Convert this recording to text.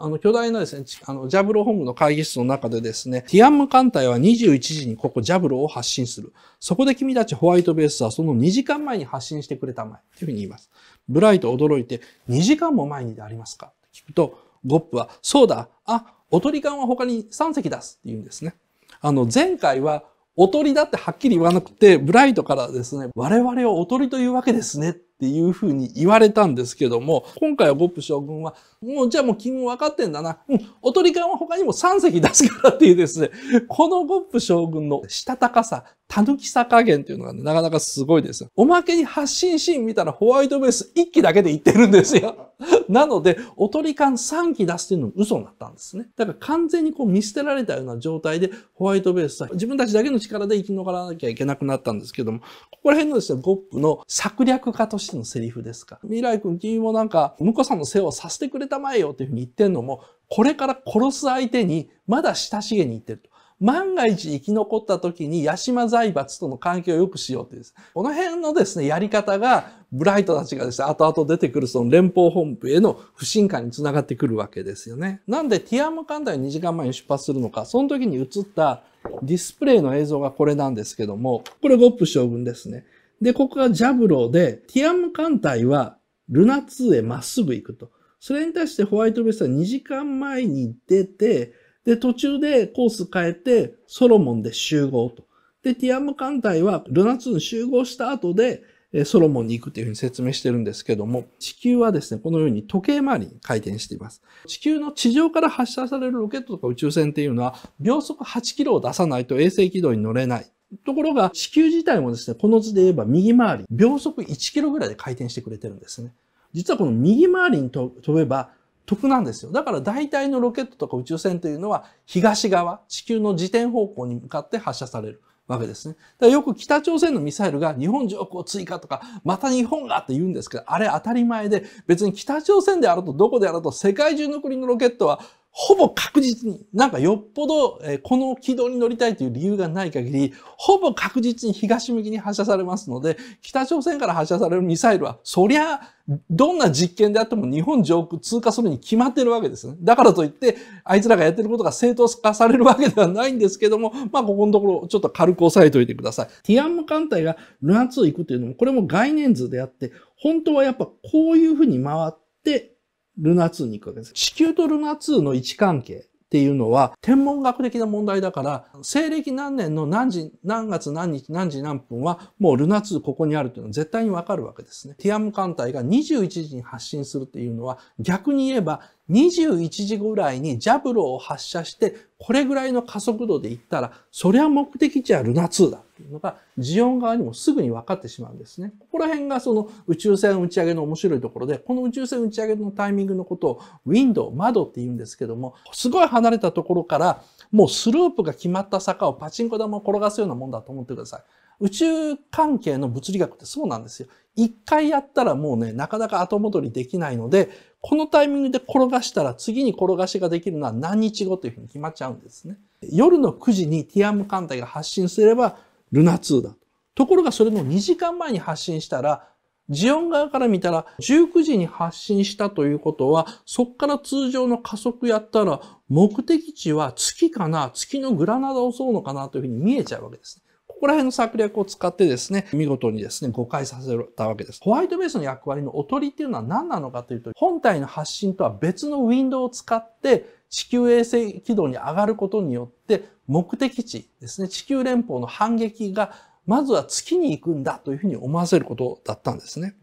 あの、巨大なですね、あの、ジャブロ本部の会議室の中でですね、ティアンム艦隊は21時にここジャブロを発信する。そこで君たちホワイトベースはその2時間前に発信してくれたまえ。というふうに言います。ブライト驚いて、2時間も前にでありますか聞くと、ゴップは、そうだ、あ、おとり艦は他に3隻出すって言うんですね。あの、前回は、おとりだってはっきり言わなくて、ブライトからですね、我々をおとりというわけですねっていうふうに言われたんですけども、今回はゴップ将軍は、もうじゃあもう君も分かってんだな。うん、おとり感は他にも3隻出すからっていうですね、このゴップ将軍のしたたかさ、たぬきさ加減っていうのがね、なかなかすごいです。おまけに発信シーン見たらホワイトベース1機だけでいってるんですよ。なので、おとり感3機出すっていうのも嘘になったんですね。だから完全にこう見捨てられたような状態でホワイトベースは自分たちだけの力で生き残らなきゃいけなくなったんですけども、ここら辺のですね、ゴップの策略家としてのセリフですか。未来君、君もなんか、婿さんの世話をさせてくれたまえよっていうふうに言ってんのも、これから殺す相手にまだ親しげに言ってると。万が一生き残った時に八島財閥との関係を良くしようってです。この辺のですね、やり方が、ブライトたちがですね、後々出てくるその連邦本部への不信感につながってくるわけですよね。なんで、ティアム艦隊を2時間前に出発するのか、その時に映ったディスプレイの映像がこれなんですけども、これゴップ将軍ですね。で、ここがジャブローで、ティアム艦隊はルナ2へまっすぐ行くと。それに対してホワイトベースは2時間前に出て、で、途中でコース変えて、ソロモンで集合と。で、ティアム艦隊はルナツーン集合した後で、ソロモンに行くというふうに説明してるんですけども、地球はですね、このように時計回りに回転しています。地球の地上から発射されるロケットとか宇宙船っていうのは、秒速8キロを出さないと衛星軌道に乗れない。ところが、地球自体もですね、この図で言えば右回り、秒速1キロぐらいで回転してくれてるんですね。実はこの右回りに飛べば、得なんですよ。だから大体のロケットとか宇宙船というのは東側、地球の自転方向に向かって発射される。わけですね。だからよく北朝鮮のミサイルが日本上空を追加とか、また日本がって言うんですけど、あれ当たり前で、別に北朝鮮であろうとどこであろうと世界中の国のロケットはほぼ確実に、なんかよっぽど、えこの軌道に乗りたいという理由がない限り、ほぼ確実に東向きに発射されますので、北朝鮮から発射されるミサイルは、そりゃ、どんな実験であっても日本上空通過するに決まってるわけですね。だからといって、あいつらがやってることが正当化されるわけではないんですけども、まあ、ここのところちょっと軽く押さえておいてください。ティアンム艦隊がルアツ2行くというのも、これも概念図であって、本当はやっぱこういうふうに回って、ルナ2に行くわけです。地球とルナ2の位置関係っていうのは天文学的な問題だから、西暦何年の何時、何月何日何時何分はもうルナ2ここにあるっていうのは絶対にわかるわけですね。ティアム艦隊が21時に発進するっていうのは逆に言えば21時ぐらいにジャブロを発射して、これぐらいの加速度で行ったら、そりゃ目的地はルナ2だっていうのが、ジオン側にもすぐに分かってしまうんですね。ここら辺がその宇宙船打ち上げの面白いところで、この宇宙船打ち上げのタイミングのことを、ウィンドウ、窓って言うんですけども、すごい離れたところから、もうスループが決まった坂をパチンコ玉を転がすようなもんだと思ってください。宇宙関係の物理学ってそうなんですよ。一回やったらもうね、なかなか後戻りできないので、このタイミングで転がしたら次に転がしができるのは何日後というふうに決まっちゃうんですね。夜の9時にティアム艦隊が発信すればルナ2だと。ところがそれの2時間前に発信したら、ジオン側から見たら19時に発信したということは、そこから通常の加速やったら目的地は月かな、月のグラナダを襲うのかなというふうに見えちゃうわけです。ここら辺の策略を使ってですね、見事にですね、誤解させたわけです。ホワイトベースの役割のおとりっていうのは何なのかというと、本体の発信とは別のウィンドウを使って、地球衛星軌道に上がることによって、目的地ですね、地球連邦の反撃が、まずは月に行くんだというふうに思わせることだったんですね。